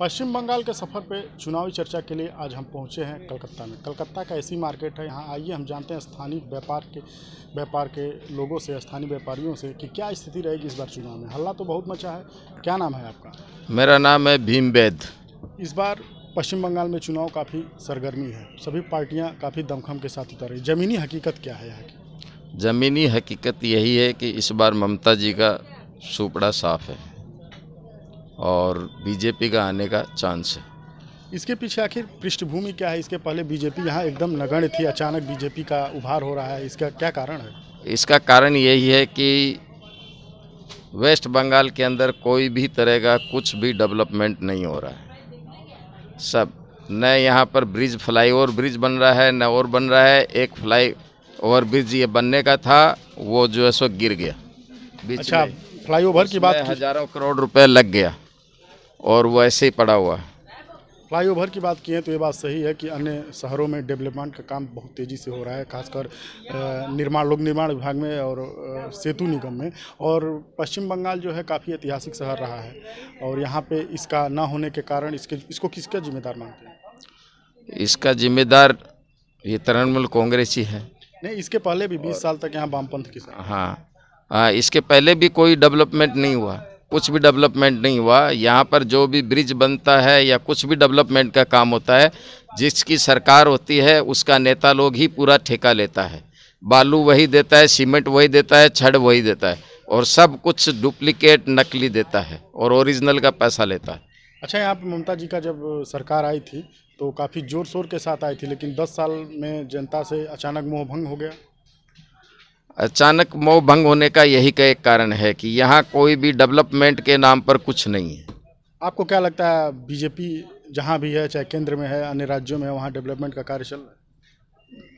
पश्चिम बंगाल के सफ़र पे चुनावी चर्चा के लिए आज हम पहुंचे हैं कलकत्ता में कलकत्ता का ऐसी मार्केट है यहाँ आइए हम जानते हैं स्थानीय व्यापार के व्यापार के लोगों से स्थानीय व्यापारियों से कि क्या स्थिति रहेगी इस बार चुनाव में हल्ला तो बहुत मचा है क्या नाम है आपका मेरा नाम है भीम बैद इस बार पश्चिम बंगाल में चुनाव काफ़ी सरगर्मी है सभी पार्टियाँ काफ़ी दमखम के साथ उतर रही ज़मीनी हकीकत क्या है यहाँ की ज़मीनी हकीकत यही है कि इस बार ममता जी का सुपड़ा साफ है और बीजेपी का आने का चांस है इसके पीछे आखिर पृष्ठभूमि क्या है इसके पहले बीजेपी यहाँ एकदम नगण्य थी अचानक बीजेपी का उभार हो रहा है इसका क्या कारण है इसका कारण यही है कि वेस्ट बंगाल के अंदर कोई भी तरह का कुछ भी डेवलपमेंट नहीं हो रहा है सब न यहाँ पर ब्रिज फ्लाई ओवर ब्रिज बन रहा है न और बन रहा है एक फ्लाई ओवर ब्रिज ये बनने का था वो जो है सो गिर गया अच्छा, फ्लाई ओवर की बात हज़ारों करोड़ रुपए लग गया और वो ऐसे ही पड़ा हुआ है ओवर की बात किए तो ये बात सही है कि अन्य शहरों में डेवलपमेंट का काम बहुत तेज़ी से हो रहा है खासकर निर्माण लोक निर्माण विभाग में और सेतु निगम में और पश्चिम बंगाल जो है काफ़ी ऐतिहासिक शहर रहा है और यहाँ पे इसका ना होने के कारण इसके इसको किसका जिम्मेदार मानते हैं इसका जिम्मेदार ये तृणमूल कांग्रेस ही है नहीं इसके पहले भी बीस साल तक यहाँ वामपंथ की हाँ हाँ इसके पहले भी कोई डेवलपमेंट नहीं हुआ कुछ भी डेवलपमेंट नहीं हुआ यहाँ पर जो भी ब्रिज बनता है या कुछ भी डेवलपमेंट का काम होता है जिसकी सरकार होती है उसका नेता लोग ही पूरा ठेका लेता है बालू वही देता है सीमेंट वही देता है छड़ वही देता है और सब कुछ डुप्लीकेट नकली देता है और ओरिजिनल का पैसा लेता है अच्छा यहाँ पे ममता जी का जब सरकार आई थी तो काफ़ी ज़ोर शोर के साथ आई थी लेकिन 10 साल में जनता से अचानक मोहभंग हो गया अचानक मोह भंग होने का यही का एक कारण है कि यहाँ कोई भी डेवलपमेंट के नाम पर कुछ नहीं है आपको क्या लगता है बीजेपी जहाँ भी है चाहे केंद्र में है अन्य राज्यों में है वहाँ डेवलपमेंट का कार्य चल रहा है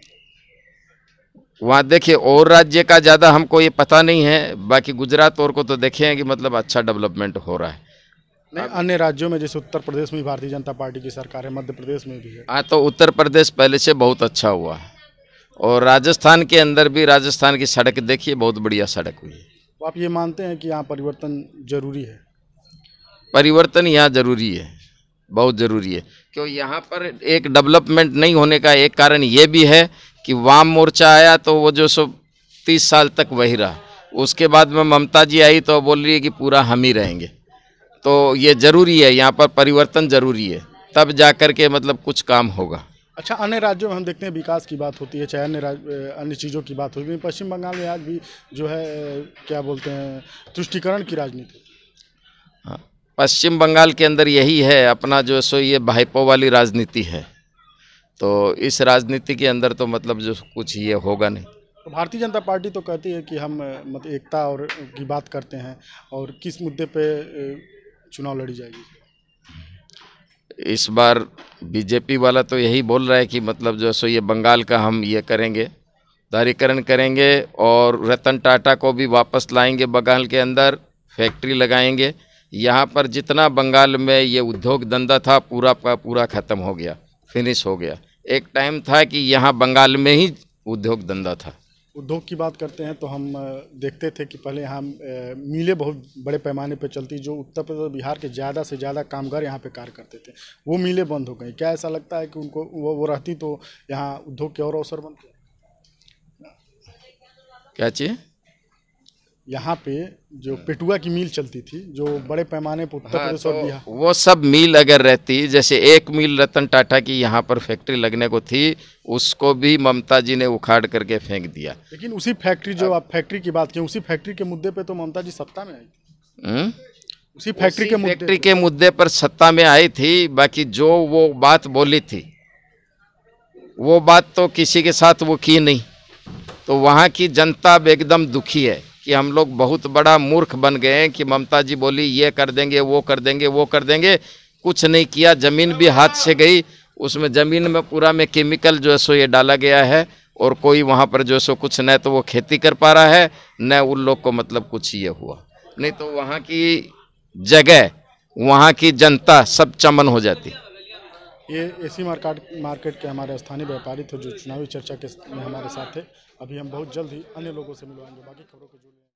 वहाँ देखिए और राज्य का ज़्यादा हमको ये पता नहीं है बाकी गुजरात और को तो देखे कि मतलब अच्छा डेवलपमेंट हो रहा है नहीं अन्य राज्यों में जैसे उत्तर प्रदेश में भारतीय जनता पार्टी की सरकार है मध्य प्रदेश में भी है हाँ तो उत्तर प्रदेश पहले से बहुत अच्छा हुआ है और राजस्थान के अंदर भी राजस्थान की सड़क देखिए बहुत बढ़िया सड़क हुई है तो आप ये मानते हैं कि यहाँ परिवर्तन जरूरी है परिवर्तन यहाँ जरूरी है बहुत ज़रूरी है क्यों यहाँ पर एक डेवलपमेंट नहीं होने का एक कारण ये भी है कि वाम मोर्चा आया तो वो जो सो तीस साल तक वही रहा उसके बाद में ममता जी आई तो बोल रही है कि पूरा हम ही रहेंगे तो ये ज़रूरी है यहाँ पर परिवर्तन ज़रूरी है तब जा कर के मतलब कुछ काम होगा अच्छा अन्य राज्यों में हम देखते हैं विकास की बात होती है चाहे अन्य राज्य अन्य चीज़ों की बात होती है पश्चिम बंगाल में आज भी जो है क्या बोलते हैं तुष्टिकरण की राजनीति हाँ, पश्चिम बंगाल के अंदर यही है अपना जो सो ये भाईपो वाली राजनीति है तो इस राजनीति के अंदर तो मतलब जो कुछ ये होगा नहीं तो भारतीय जनता पार्टी तो कहती है कि हम मतलब एकता और की बात करते हैं और किस मुद्दे पे चुनाव लड़ी जाएगी इस बार बीजेपी वाला तो यही बोल रहा है कि मतलब जो सो ये बंगाल का हम ये करेंगे दारीकरण करेंगे और रतन टाटा को भी वापस लाएंगे बंगाल के अंदर फैक्ट्री लगाएंगे यहाँ पर जितना बंगाल में ये उद्योग धंधा था पूरा का पूरा ख़त्म हो गया फिनिश हो गया एक टाइम था कि यहाँ बंगाल में ही उद्योग धंधा था उद्योग की बात करते हैं तो हम देखते थे कि पहले यहाँ मिलें बहुत बड़े पैमाने पर चलती जो उत्तर प्रदेश और बिहार के ज़्यादा से ज़्यादा कामगार यहाँ पे कार्य करते थे वो मिलें बंद हो गई क्या ऐसा लगता है कि उनको वो वो रहती तो यहाँ उद्योग के और अवसर बनते क्या चाहिए यहाँ पे जो हाँ। पेटुआ की मील चलती थी जो बड़े पैमाने पर उत्तर हाँ, प्रदेश तो और बिहार वो सब मील अगर रहती जैसे एक मील रतन टाटा की यहाँ पर फैक्ट्री लगने को थी उसको भी ममता जी ने उखाड़ करके फेंक दिया लेकिन उसी फैक्ट्री जो आप फैक्ट्री की बात की उसी फैक्ट्री के मुद्दे पे तो ममता जी सत्ता में आई थी हम्म? उसी फैक्ट्री के फैक्ट्री के मुद्दे पर सत्ता में आई थी बाकी जो वो बात बोली थी वो बात तो किसी के साथ वो की नहीं तो वहाँ की जनता अब एकदम दुखी है कि हम लोग बहुत बड़ा मूर्ख बन गए हैं कि ममता जी बोली ये कर देंगे वो कर देंगे वो कर देंगे कुछ नहीं किया ज़मीन भी हाथ से गई उसमें ज़मीन में पूरा में केमिकल जो है सो ये डाला गया है और कोई वहाँ पर जो है सो कुछ न तो वो खेती कर पा रहा है न उन लोग को मतलब कुछ ये हुआ नहीं तो वहाँ की जगह वहाँ की जनता सब चमन हो जाती ये एसी मार्केट मार्केट के हमारे स्थानीय व्यापारी थे जो चुनावी चर्चा के हमारे साथ थे अभी हम बहुत जल्द ही अन्य लोगों से मिलवाएंगे बाकी खबरों को जुड़े